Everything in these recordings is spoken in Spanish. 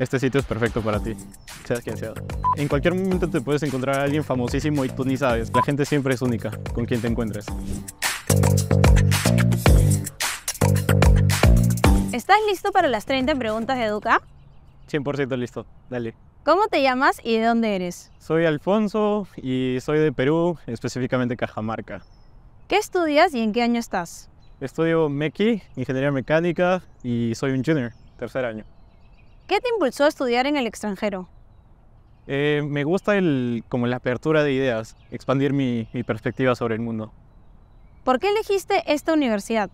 este sitio es perfecto para ti, seas quien En cualquier momento te puedes encontrar a alguien famosísimo y tú ni sabes. La gente siempre es única con quien te encuentres. ¿Estás listo para las 30 preguntas de Educa? 100% listo, dale. ¿Cómo te llamas y de dónde eres? Soy Alfonso y soy de Perú, específicamente Cajamarca. ¿Qué estudias y en qué año estás? Estudio MECI, Ingeniería Mecánica, y soy un junior, tercer año. ¿Qué te impulsó a estudiar en el extranjero? Eh, me gusta el, como la apertura de ideas, expandir mi, perspectiva sobre el mundo. ¿Por qué elegiste esta universidad?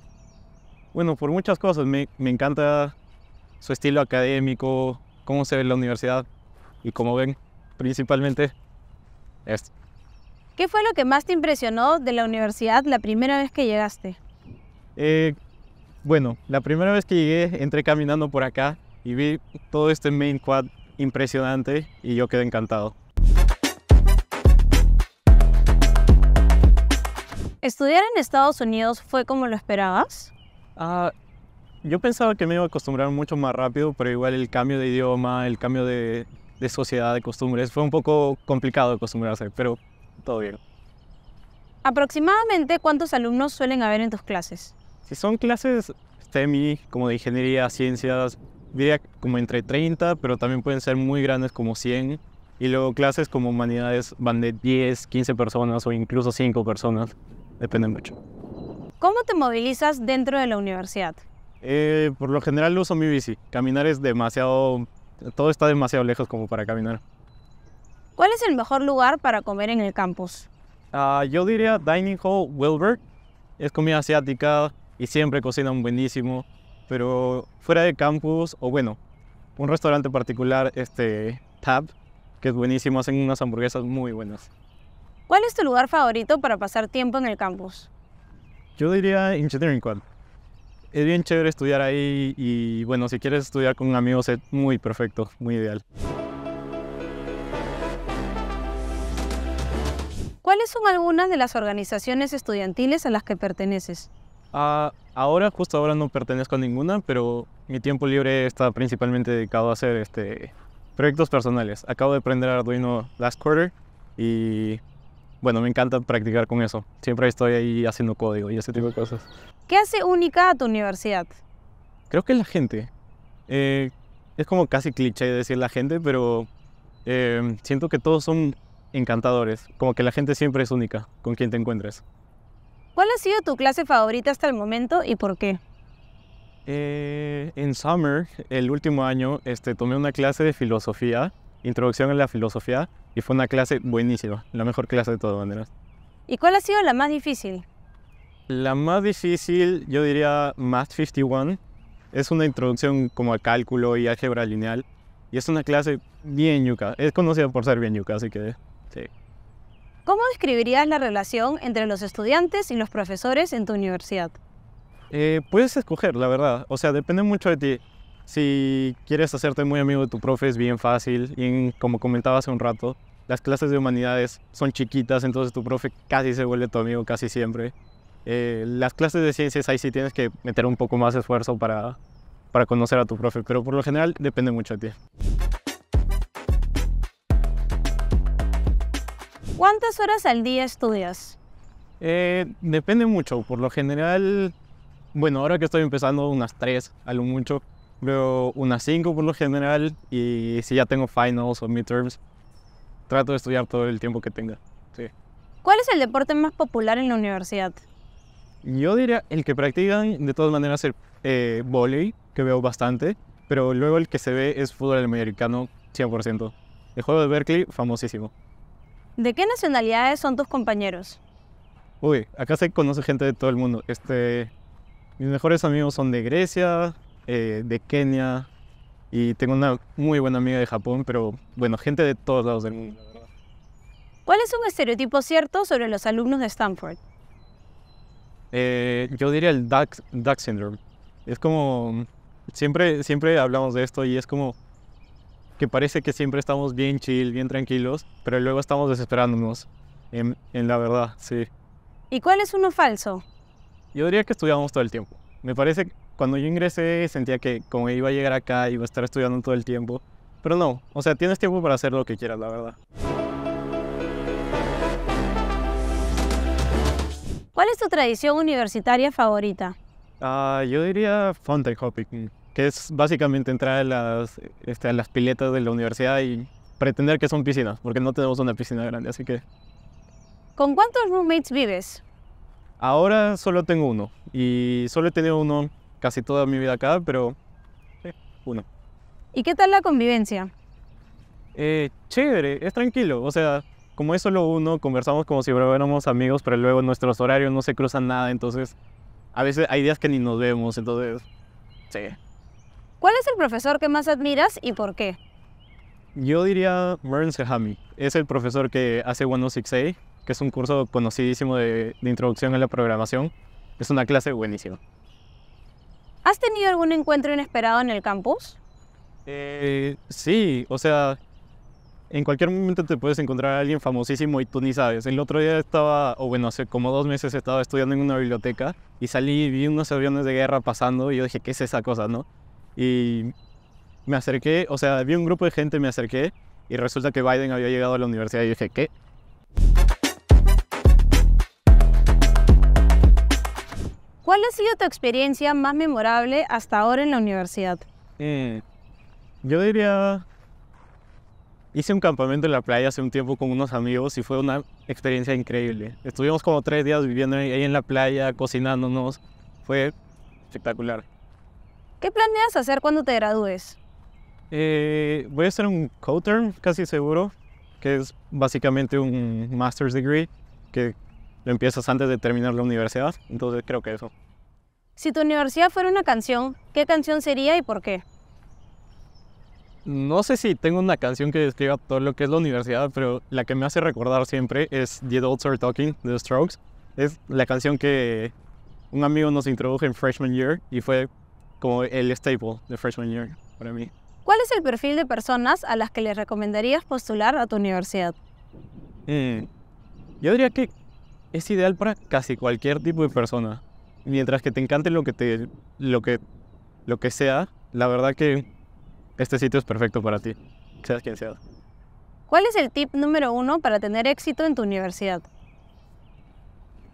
Bueno, por muchas cosas. Me, encanta su estilo académico, cómo se ve la universidad y como ven, principalmente esto. ¿Qué fue lo que más te impresionó de la universidad la primera vez que llegaste? Eh, bueno, la primera vez que llegué entré caminando por acá y vi todo este main quad impresionante y yo quedé encantado. ¿Estudiar en Estados Unidos fue como lo esperabas? Ah, yo pensaba que me iba a acostumbrar mucho más rápido, pero igual el cambio de idioma, el cambio de, sociedad, de costumbres, fue un poco complicado acostumbrarse, pero todo bien. ¿Aproximadamente cuántos alumnos suelen haber en tus clases? Si son clases STEMI, como de ingeniería, ciencias, diría como entre 30, pero también pueden ser muy grandes como 100. Y luego clases como humanidades van de 10, 15 personas o incluso 5 personas, depende mucho. ¿Cómo te movilizas dentro de la universidad? Eh, por lo general uso mi bici. Caminar es demasiado... Todo está demasiado lejos como para caminar. ¿Cuál es el mejor lugar para comer en el campus? Ah, yo diría Dining Hall Wilbert. Es comida asiática y siempre cocinan buenísimo pero fuera de campus, o bueno, un restaurante particular, este Tab, que es buenísimo, hacen unas hamburguesas muy buenas. ¿Cuál es tu lugar favorito para pasar tiempo en el campus? Yo diría Engineering Quad. Es bien chévere estudiar ahí y bueno, si quieres estudiar con un amigo es muy perfecto, muy ideal. ¿Cuáles son algunas de las organizaciones estudiantiles a las que perteneces? Ah, ahora, justo ahora no pertenezco a ninguna, pero mi tiempo libre está principalmente dedicado a hacer este, proyectos personales. Acabo de aprender Arduino last quarter y bueno, me encanta practicar con eso. Siempre estoy ahí haciendo código y ese tipo de cosas. ¿Qué hace única a tu universidad? Creo que es la gente. Eh, es como casi cliché decir la gente, pero eh, siento que todos son encantadores. Como que la gente siempre es única con quien te encuentres. ¿Cuál ha sido tu clase favorita hasta el momento y por qué? en eh, Summer, el último año, este, tomé una clase de filosofía, introducción a la filosofía, y fue una clase buenísima, la mejor clase de todas maneras. ¿Y cuál ha sido la más difícil? La más difícil, yo diría Math 51. Es una introducción como a cálculo y álgebra lineal. Y es una clase bien yuca. Es conocida por ser bien yuca, así que sí. ¿Cómo describirías la relación entre los estudiantes y los profesores en tu universidad? Eh, puedes escoger, la verdad. O sea, depende mucho de ti. Si quieres hacerte muy amigo de tu profe es bien fácil. Y como comentaba hace un rato, las clases de humanidades son chiquitas, entonces tu profe casi se vuelve tu amigo casi siempre. Eh, las clases de ciencias ahí sí tienes que meter un poco más de esfuerzo para, para conocer a tu profe, pero por lo general depende mucho de ti. ¿Cuántas horas al día estudias? Eh, depende mucho. Por lo general, bueno, ahora que estoy empezando, unas tres, algo mucho. veo unas 5 por lo general. Y si ya tengo finals o midterms, trato de estudiar todo el tiempo que tenga. Sí. ¿Cuál es el deporte más popular en la universidad? Yo diría el que practican de todas maneras el eh, que veo bastante, pero luego el que se ve es fútbol americano 100%. El juego de Berkeley, famosísimo. ¿De qué nacionalidades son tus compañeros? Uy, acá se conoce gente de todo el mundo. Este, mis mejores amigos son de Grecia, eh, de Kenia y tengo una muy buena amiga de Japón, pero bueno, gente de todos lados del mundo. ¿Cuál es un estereotipo cierto sobre los alumnos de Stanford? Eh, yo diría el Duck, Duck Syndrome. Es como, siempre, siempre hablamos de esto y es como que parece que siempre estamos bien chill, bien tranquilos, pero luego estamos desesperándonos, en, la verdad, sí. ¿Y cuál es uno falso? Yo diría que estudiamos todo el tiempo. Me parece, cuando yo ingresé sentía que como iba a llegar acá iba a estar estudiando todo el tiempo, pero no, o sea, tienes tiempo para hacer lo que quieras, la verdad. ¿Cuál es tu tradición universitaria favorita? Ah, yo diría fountain hopping que es básicamente entrar a las, este, a las piletas de la universidad y pretender que son piscinas, porque no tenemos una piscina grande, así que... ¿Con cuántos roommates vives? Ahora solo tengo uno, y solo he tenido uno casi toda mi vida acá, pero sí, uno. ¿Y qué tal la convivencia? Eh, chévere, es tranquilo, o sea, como es solo uno, conversamos como si fuéramos amigos, pero luego nuestros horarios no se cruzan nada, entonces a veces hay días que ni nos vemos, entonces, sí, ¿Cuál es el profesor que más admiras y por qué? Yo diría Maren Sehami. Es el profesor que hace 106A, que es un curso conocidísimo de, introducción a la programación. Es una clase buenísima. ¿Has tenido algún encuentro inesperado en el campus? Eh, sí, o sea, en cualquier momento te puedes encontrar a alguien famosísimo y tú ni sabes. El otro día estaba, o bueno, hace como dos meses estaba estudiando en una biblioteca y salí y vi unos aviones de guerra pasando y yo dije, ¿qué es esa cosa, no? Y me acerqué, o sea, vi un grupo de gente, me acerqué y resulta que Biden había llegado a la universidad y dije, ¿qué? ¿Cuál ha sido tu experiencia más memorable hasta ahora en la universidad? Eh, yo diría, hice un campamento en la playa hace un tiempo con unos amigos y fue una experiencia increíble. Estuvimos como tres días viviendo ahí en la playa, cocinándonos. Fue espectacular. ¿Qué planeas hacer cuando te gradúes? Eh, voy a hacer un co-term, casi seguro, que es básicamente un master's degree, que lo empiezas antes de terminar la universidad, entonces creo que eso. Si tu universidad fuera una canción, ¿qué canción sería y por qué? No sé si tengo una canción que describa todo lo que es la universidad, pero la que me hace recordar siempre es The Adults Are Talking de The Strokes. Es la canción que un amigo nos introdujo en freshman year y fue como el staple de freshman year para mí. ¿Cuál es el perfil de personas a las que le recomendarías postular a tu universidad? Eh, yo diría que es ideal para casi cualquier tipo de persona. Mientras que te encante lo que, te, lo que, lo que sea, la verdad que este sitio es perfecto para ti, seas quien sea. ¿Cuál es el tip número uno para tener éxito en tu universidad?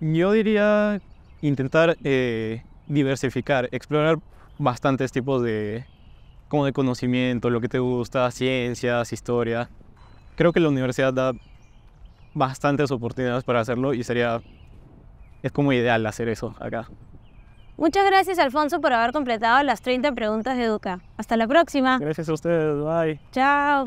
Yo diría intentar eh, diversificar, explorar bastantes tipos de, como de conocimiento, lo que te gusta, ciencias, historia. Creo que la universidad da bastantes oportunidades para hacerlo y sería, es como ideal hacer eso acá. Muchas gracias Alfonso por haber completado las 30 preguntas de Educa. Hasta la próxima. Gracias a ustedes, bye. Chao.